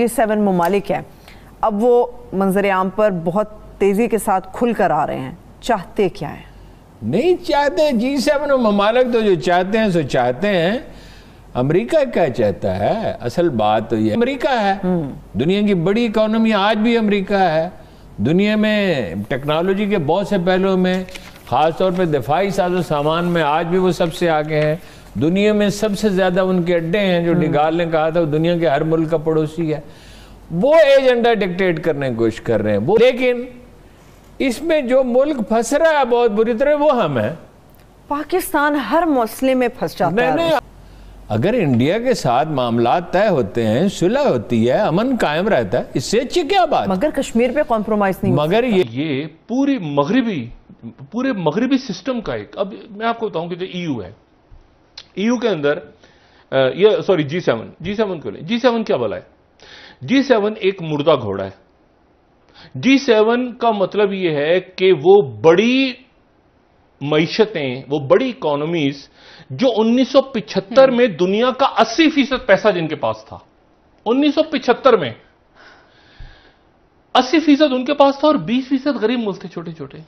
ये सेवन ममालिक हैं अब वो मंजर आम पर बहुत तेज़ी के साथ खुल कर आ रहे हैं चाहते क्या हैं नहीं चाहते जी सेवन ममालिक तो जो चाहते हैं सो चाहते हैं अमेरिका क्या चाहता है असल बात तो ये अमेरिका है हम्म। दुनिया की बड़ी इकोनॉमी आज भी अमेरिका है दुनिया में टेक्नोलॉजी के बहुत से पहलुओं में ख़ासतौर पर दिफाई साजो सामान में आज भी वो सबसे आगे हैं दुनिया में सबसे ज़्यादा उनके अड्डे हैं जो डिगाल हम्म। ने कहा था दुनिया के हर मुल्क का पड़ोसी है वो एजेंडा डिक्टेट करने की कोशिश कर रहे हैं वो लेकिन इसमें जो मुल्क फंस रहा है बहुत बुरी तरह वो हम हैं पाकिस्तान हर मसले में फंस जाता है नहीं, अगर इंडिया के साथ मामला तय होते हैं सुलह होती है अमन कायम रहता है इससे अच्छी क्या बात मगर कश्मीर पे कॉम्प्रोमाइज नहीं मगर ये ये पूरी मगरबी पूरे मगरबी सिस्टम का एक अब मैं आपको बताऊं कि जो ईयू e है ईयू e के अंदर ये sorry G seven G seven को जी सेवन क्या बोला है जी सेवन एक मुर्दा घोड़ा है जी सेवन का मतलब यह है कि वो बड़ी मीशतें वो बड़ी इकोनॉमीज जो 1975 हम्म। में दुनिया का 80 फीसद पैसा जिनके पास था 1975 में 80 फीसद उनके पास था और 20 फीसद गरीब मुल्क थे छोटे छोटे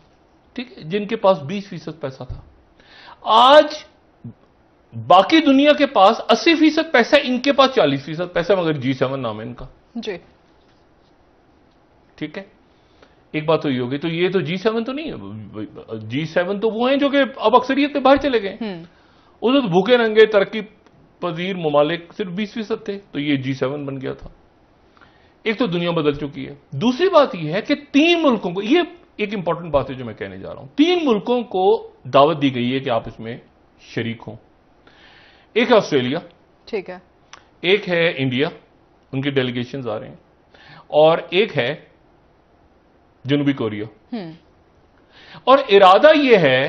ठीक है जिनके पास 20 फीसद पैसा था आज बाकी दुनिया के पास 80 फीसद पैसा इनके पास 40 फीसद पैसा मगर जी सेवन नाम है इनका जी ठीक है एक बात तो ये होगी तो ये तो जी सेवन तो नहीं है जी सेवन तो वो हैं जो कि अब अक्सरियत के बाहर चले गए हम्म। उधर तो भूखे रंगे तरक्की पजीर ममालिक सिर्फ बीस फीसद थे तो ये जी सेवन बन गया था एक तो दुनिया बदल चुकी है दूसरी बात यह है कि तीन मुल्कों को ये एक इंपॉर्टेंट बात है जो मैं कहने जा रहा हूं तीन मुल्कों को दावत दी गई है कि आप इसमें शरीक हों एक है ऑस्ट्रेलिया ठीक है एक है इंडिया उनकी डेलीगेशन आ रहे हैं और एक है जनूबी कोरिया हम्म। और इरादा यह है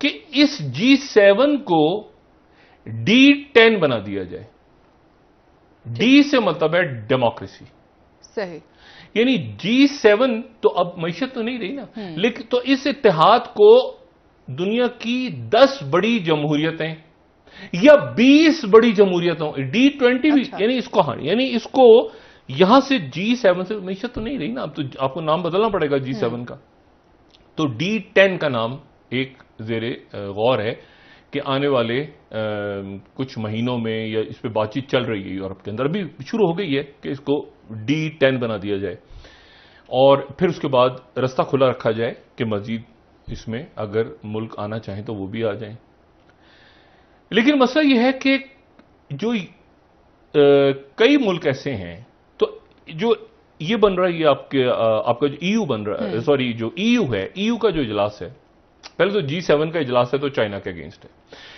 कि इस जी सेवन को डी टेन बना दिया जाए डी से मतलब है डेमोक्रेसी सही यानी जी सेवन तो अब मीशत तो नहीं रही ना हम्म। लेकिन तो इस इतिहाद को दुनिया की दस बड़ी जमहूरियतें या 20 बड़ी जमहूरियतों डी ट्वेंटी अच्छा। यानी इसको हाँ यानी इसको यहां से जी सेवन से मीशत तो नहीं रही ना अब तो आपको नाम बदलना पड़ेगा जी सेवन हम्म। का तो डी टेन का नाम एक जेर गौर है कि आने वाले आ, कुछ महीनों में या इस पर बातचीत चल रही है यूरोप के अंदर अभी शुरू हो गई है कि इसको डी टेन बना दिया जाए और फिर उसके बाद रास्ता खुला रखा जाए कि मजीद इसमें अगर मुल्क आना चाहें तो वो भी आ जाएं लेकिन मसला यह है कि जो आ, कई मुल्क ऐसे हैं तो जो ये बन रहा है ये आपके आ, आपका जो ईयू e बन रहा है सॉरी हम्म। जो ईयू e है ईयू e का जो इजलास है पहले तो जी सेवन का इजलास है तो चाइना के अगेंस्ट है